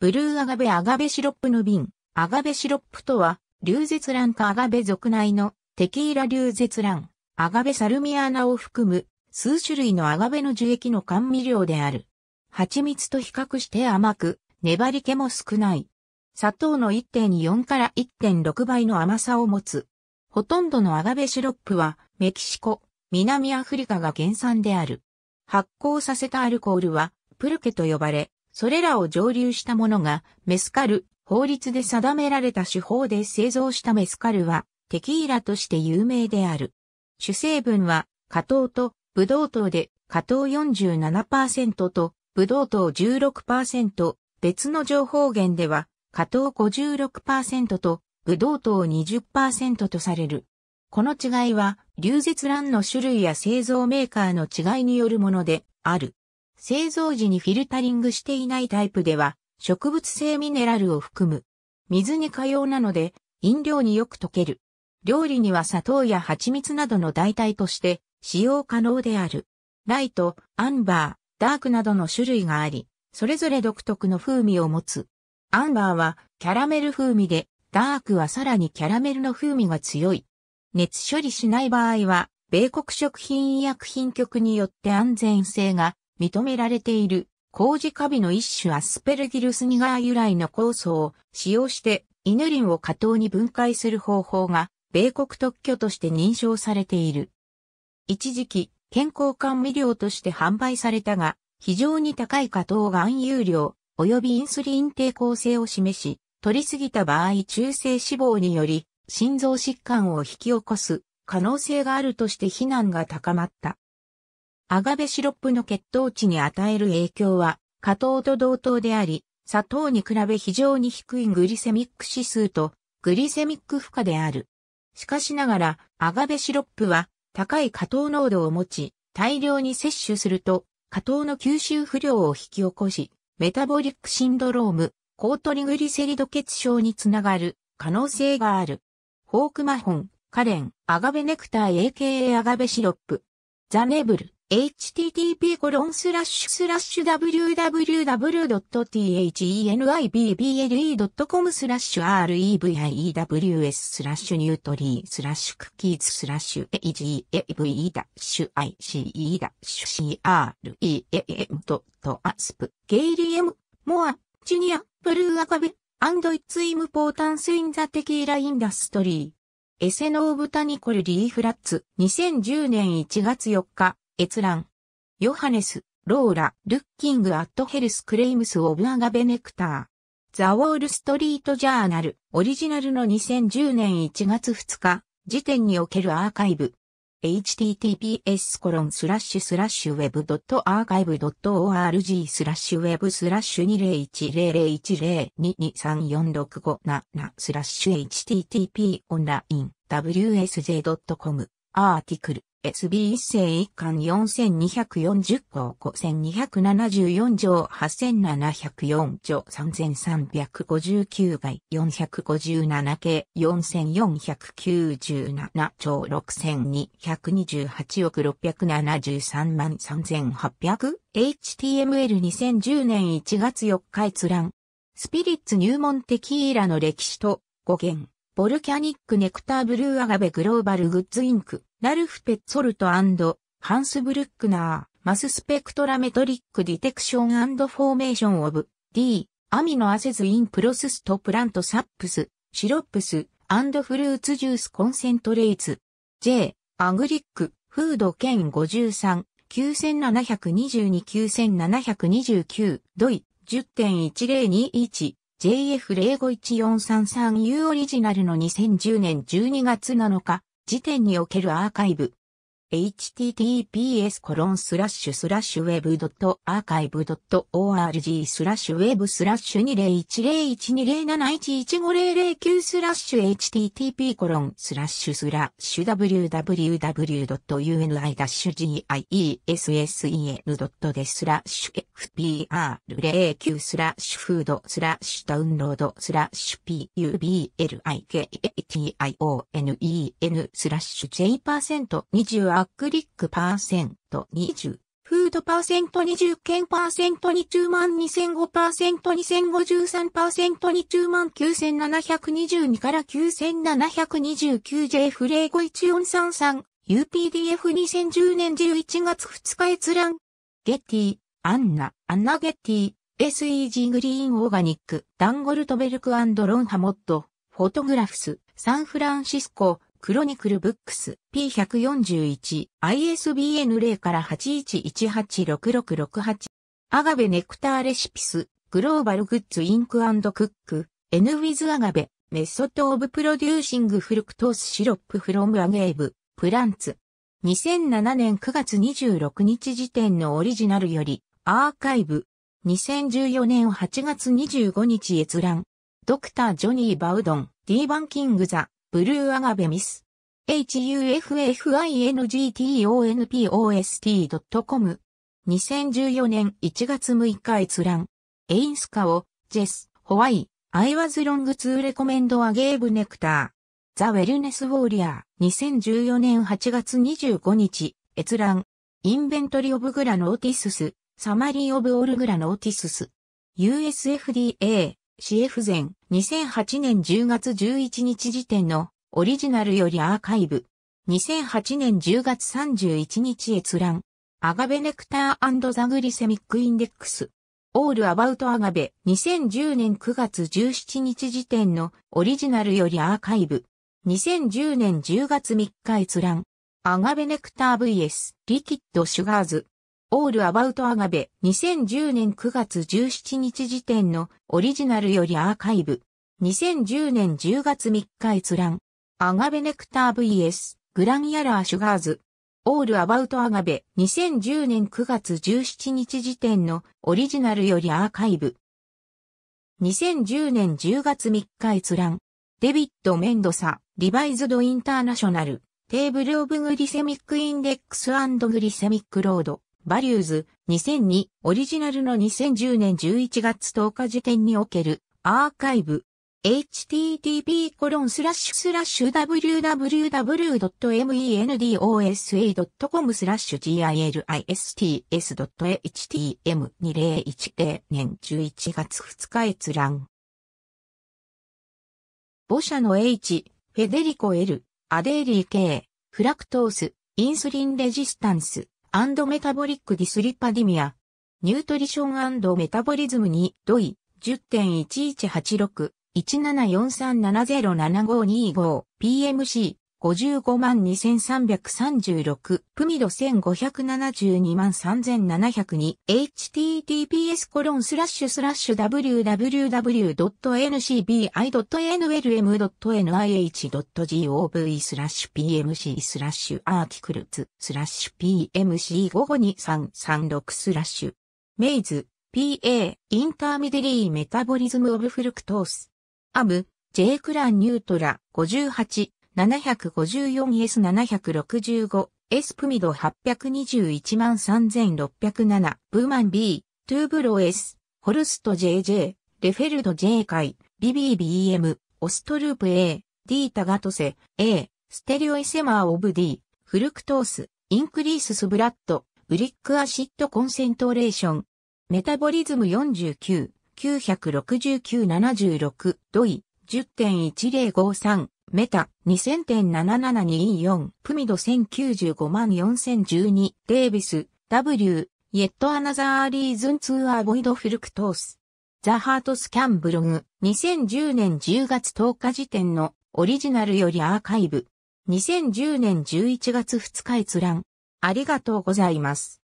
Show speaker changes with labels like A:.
A: ブルーアガベアガベシロップの瓶。アガベシロップとは、流絶卵かアガベ属内のテキーラ流絶卵、アガベサルミアーナを含む数種類のアガベの樹液の甘味料である。蜂蜜と比較して甘く、粘り気も少ない。砂糖の1.4から1.6倍の甘さを持つ。ほとんどのアガベシロップはメキシコ、南アフリカが原産である。発酵させたアルコールはプルケと呼ばれ、それらを蒸留したものが、メスカル、法律で定められた手法で製造したメスカルは、テキーラとして有名である。主成分は、加糖と、ブドウ糖で、加糖47%と、ブドウ糖16%、別の情報源では、加糖56%と、ブドウ糖20%とされる。この違いは、流絶卵の種類や製造メーカーの違いによるものである。製造時にフィルタリングしていないタイプでは、植物性ミネラルを含む。水に可用なので、飲料によく溶ける。料理には砂糖や蜂蜜などの代替として使用可能である。ライト、アンバー、ダークなどの種類があり、それぞれ独特の風味を持つ。アンバーはキャラメル風味で、ダークはさらにキャラメルの風味が強い。熱処理しない場合は、米国食品医薬品局によって安全性が認められている、麹カビの一種アスペルギルスニガー由来の酵素を使用してイヌリンを過糖に分解する方法が米国特許として認証されている。一時期、健康管理料として販売されたが、非常に高い過糖含有量及びインスリン抵抗性を示し、取りすぎた場合中性脂肪により心臓疾患を引き起こす可能性があるとして非難が高まった。アガベシロップの血糖値に与える影響は、加糖と同等であり、砂糖に比べ非常に低いグリセミック指数とグリセミック負荷である。しかしながら、アガベシロップは高い加糖濃度を持ち、大量に摂取すると、加糖の吸収不良を引き起こし、メタボリックシンドローム、高トリグリセリド血症につながる可能性がある。ホークマホン、カレン、アガベネクター AKA アガベシロップ。ザネブル。http://www.thenibble.com スラッシュ r e v i e w s スラッシュニュートリースラッシュクッキーズスラッシュ agave-ice-crem.asp ダッシュ a ゲイリエム、モア、ジュニア、ブルーアカベ、アンドイッツイムポータンスインザテキーラインダストリーエセノーブタニコルリーフラッツ2010年1月4日閲覧。ヨハネス、ローラ、ルッキングアットヘルスクレイムスオブアガベネクター。ザ・ウォール・ストリート・ジャーナル、オリジナルの2010年1月2日、時点におけるアーカイブ。https w e b スラッシュスラッシュウェブアーカイブ org スラッシュウェブスラッシュ201001022346577スラッシュ http オンライン wsj.com アーティクル SB1 世1巻4240項5274条8704条3359倍457系4497兆6228億673万 3800HTML2010 年1月4日閲覧スピリッツ入門的イーラの歴史と語源ボルキャニックネクターブルーアガベグローバルグッズインク、ラルフ・ペッツォルトハンス・ブルックナー、マススペクトラメトリック・ディテクションフォーメーション・オブ、D、アミノアセズ・イン・プロセスト・プラント・サップス、シロップス、アンドフルーツ・ジュース・コンセントレイツ、J、アグリック、フード・兼53、9722-9729、ドイ、10.1021 JF051433U オリジナルの2010年12月7日時点におけるアーカイブ https コロンスラッシュスラッシュウェブドットアーカイブドット org スラッシュウェブスラッシュ20101207115009スラッシュ http コロンスラッシュスラッシュ www.uni-giessen でスラッシュ fpr09 スラッシュフードスラッシュダウンロードスラッシュ publikation スラッシュ j%20 パーセントアックリックパーセント20、フードパーセント20、券パーセント20万2005パーセント2053パーセント20万9722から9729 j フレー51433 UPDF2010 年11月2日閲覧。ゲティ、アンナ、アンナゲティ、SEG グリーンオーガニック、ダンゴルトベルクロンハモット、フォトグラフス、サンフランシスコ、クロニクルブックス P141 ISBN 0から81186668アガベネクターレシピスグローバルグッズインククック N ウィズアガベメソッドオブプロデューシングフルクトースシロップフロムアゲーブプランツ2007年9月26日時点のオリジナルよりアーカイブ2014年8月25日閲覧ドクタージョニー・バウドン D バンキングザブルーアガベミス。h u f i n g t o n p o s t c o m 2014年1月6日閲覧。エインスカオ、ジェス、ホワイ、アイワズロングツーレコメンドアゲーブネクター。ザ・ウェルネス・ウォーリアー。2014年8月25日閲覧。インベントリオブグラノーティスス、サマリーオブオルグラノーティスス。USFDA。c F 前2008年10月11日時点のオリジナルよりアーカイブ。2008年10月31日閲覧。アガベネクターザグリセミックインデックス。オールアバウトアガベ2010年9月17日時点のオリジナルよりアーカイブ。2010年10月3日閲覧。アガベネクター VS リキッドシュガーズ。オールアバウトアガベ2010年9月17日時点のオリジナルよりアーカイブ。2010年10月3日閲覧。アガベネクター VS グランヤラーシュガーズ。オールアバウトアガベ2010年9月17日時点のオリジナルよりアーカイブ。2010年10月3日閲覧。デビッド・メンドサ、リバイズド・インターナショナル、テーブル・オブ・グリセミック・インデックスグリセミック・ロード。バリューズ2002オリジナルの2010年11月10日時点におけるアーカイブ http://www.mendosa.com スラッシュ gilist.htm2010 年11月2日閲覧。母社の H、フェデリコ L、アデーリー K、フラクトース、インスリンレジスタンス、アンドメタボリックディスリパディミア、ニュートリションアンドメタボリズムに、ドイ、10.1186、1743707525、PMC、55万2336、プミド1572万3702、https コロンスラッシュスラッシュ www.ncbi.nlm.nih.gov スラッシュ pmc スラッシュアーティクルツスラッシュ pmc552336 スラッシュメイズ PA インターミデリーメタボリズムオブフルクトースアブ J クランニュートラ58 754S765、S プミド821万3607、ブーマン B、トゥーブロ S、ホルスト JJ、レフェルド J 回、ビビー BM、オストループ A、D タガトセ、A、ステレオエセマーオブ D、フルクトース、インクリーススブラッド、ウリックアシッドコンセントレーション、メタボリズム49、969-76、ドイ、10.1053、メタ、2000.7724、プミド1095 4012、デイビス、W、Yet Another Reason to Avoid Fructose。ザ・ハートスキャンブログ、2010年10月10日時点のオリジナルよりアーカイブ。2010年11月2日閲覧。ありがとうございます。